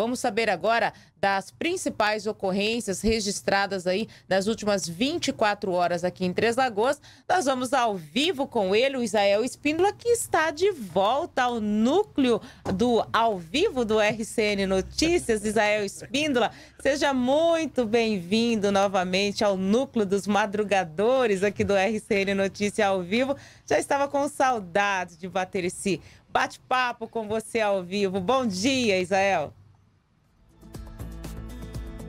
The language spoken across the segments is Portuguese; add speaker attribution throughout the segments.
Speaker 1: Vamos saber agora das principais ocorrências registradas aí nas últimas 24 horas aqui em Três Lagoas. Nós vamos ao vivo com ele, o Isael Espíndola, que está de volta ao núcleo do ao vivo do RCN Notícias. Isael Espíndola, seja muito bem-vindo novamente ao núcleo dos madrugadores aqui do RCN Notícias ao vivo. Já estava com saudade de bater esse bate-papo com você ao vivo. Bom dia, Isael.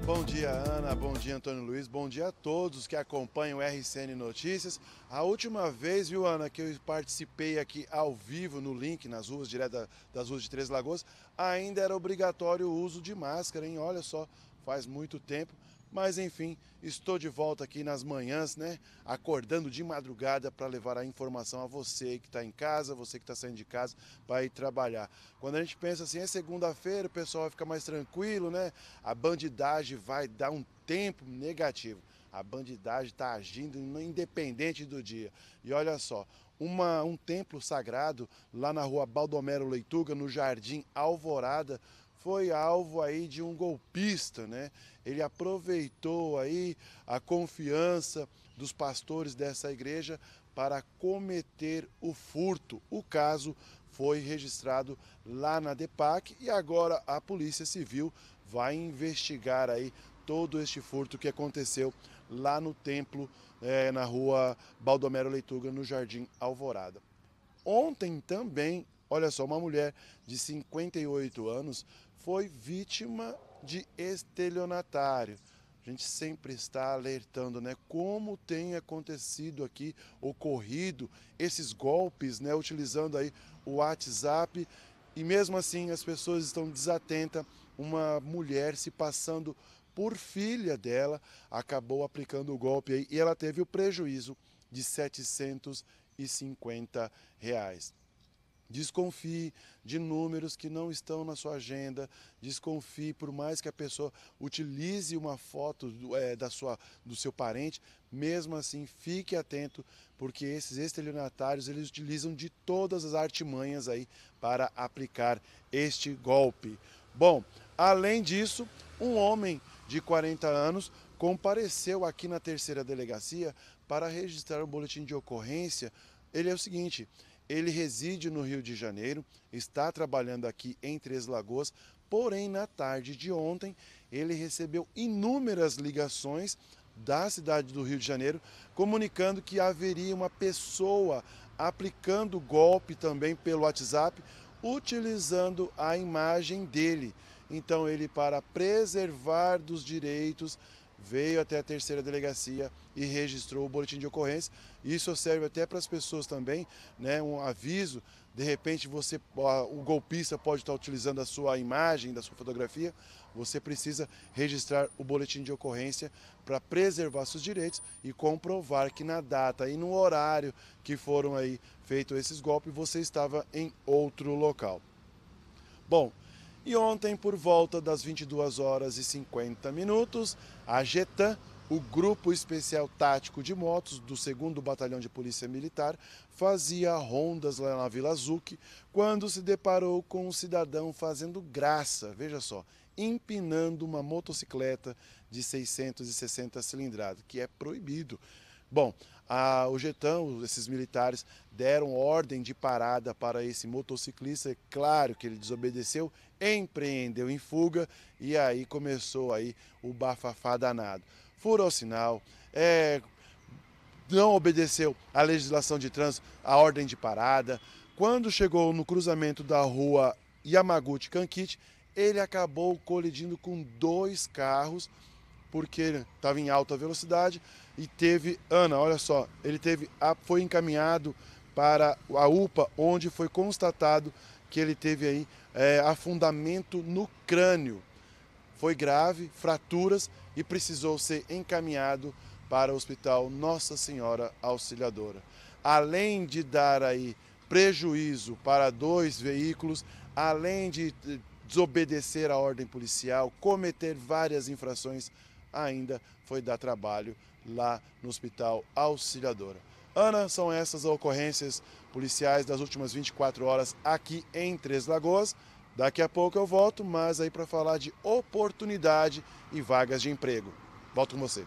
Speaker 2: Bom dia, Ana. Bom dia, Antônio Luiz. Bom dia a todos que acompanham o RCN Notícias. A última vez, viu, Ana, que eu participei aqui ao vivo no link, nas ruas direto das ruas de Três Lagoas, ainda era obrigatório o uso de máscara, hein? Olha só, faz muito tempo. Mas enfim, estou de volta aqui nas manhãs, né? Acordando de madrugada para levar a informação a você que está em casa, você que está saindo de casa para ir trabalhar. Quando a gente pensa assim, é segunda-feira, o pessoal vai ficar mais tranquilo, né? A bandidagem vai dar um tempo negativo. A bandidagem está agindo independente do dia. E olha só, uma, um templo sagrado lá na rua Baldomero Leituga, no Jardim Alvorada, foi alvo aí de um golpista, né? Ele aproveitou aí a confiança dos pastores dessa igreja para cometer o furto. O caso foi registrado lá na DEPAC e agora a Polícia Civil vai investigar aí todo este furto que aconteceu lá no templo, é, na rua Baldomero Leituga, no Jardim Alvorada. Ontem também, olha só, uma mulher de 58 anos foi vítima de estelionatário. A gente sempre está alertando, né, como tem acontecido aqui, ocorrido esses golpes, né, utilizando aí o WhatsApp e mesmo assim as pessoas estão desatentas. Uma mulher se passando por filha dela acabou aplicando o golpe aí, e ela teve o prejuízo de 750 reais. Desconfie de números que não estão na sua agenda. Desconfie, por mais que a pessoa utilize uma foto do, é, da sua, do seu parente, mesmo assim fique atento, porque esses estelionatários eles utilizam de todas as artimanhas aí para aplicar este golpe. Bom, além disso, um homem de 40 anos compareceu aqui na terceira delegacia para registrar o boletim de ocorrência. Ele é o seguinte, ele reside no Rio de Janeiro, está trabalhando aqui em Três Lagoas, porém na tarde de ontem ele recebeu inúmeras ligações da cidade do Rio de Janeiro, comunicando que haveria uma pessoa aplicando golpe também pelo WhatsApp, utilizando a imagem dele. Então ele para preservar dos direitos veio até a terceira delegacia e registrou o boletim de ocorrência. Isso serve até para as pessoas também, né, um aviso. De repente você, o golpista pode estar utilizando a sua imagem, da sua fotografia. Você precisa registrar o boletim de ocorrência para preservar seus direitos e comprovar que na data e no horário que foram aí feitos esses golpes você estava em outro local. Bom, e ontem, por volta das 22 horas e 50 minutos, a GETAM, o Grupo Especial Tático de Motos do 2 Batalhão de Polícia Militar, fazia rondas lá na Vila Zuc quando se deparou com um cidadão fazendo graça, veja só, empinando uma motocicleta de 660 cilindradas, que é proibido. Bom, a, o Getão, esses militares, deram ordem de parada para esse motociclista. É claro que ele desobedeceu, empreendeu em fuga e aí começou aí o bafafá danado. Furou o sinal, é, não obedeceu a legislação de trânsito, a ordem de parada. Quando chegou no cruzamento da rua Yamaguchi Kankichi, ele acabou colidindo com dois carros porque ele estava em alta velocidade e teve, Ana, olha só, ele teve, foi encaminhado para a UPA, onde foi constatado que ele teve aí é, afundamento no crânio. Foi grave, fraturas e precisou ser encaminhado para o Hospital Nossa Senhora Auxiliadora. Além de dar aí prejuízo para dois veículos, além de eh, desobedecer a ordem policial, cometer várias infrações ainda foi dar trabalho lá no Hospital Auxiliadora. Ana, são essas as ocorrências policiais das últimas 24 horas aqui em Três Lagoas. Daqui a pouco eu volto, mas aí para falar de oportunidade e vagas de emprego. Volto com você.